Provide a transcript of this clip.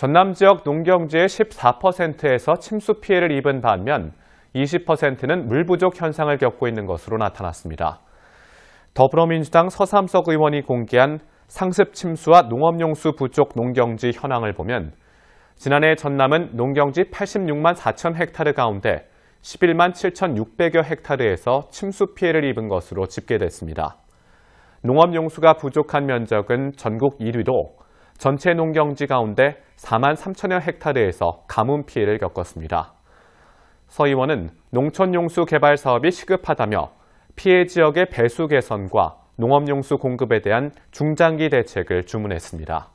전남 지역 농경지의 14%에서 침수 피해를 입은 반면 20%는 물 부족 현상을 겪고 있는 것으로 나타났습니다. 더불어민주당 서삼석 의원이 공개한 상습 침수와 농업용수 부족 농경지 현황을 보면 지난해 전남은 농경지 86만 4천 헥타르 가운데 11만 7,600여 헥타르에서 침수 피해를 입은 것으로 집계됐습니다. 농업용수가 부족한 면적은 전국 1위로 전체 농경지 가운데 4만 3천여 헥타르에서 가뭄 피해를 겪었습니다. 서 의원은 농촌용수 개발 사업이 시급하다며 피해 지역의 배수 개선과 농업용수 공급에 대한 중장기 대책을 주문했습니다.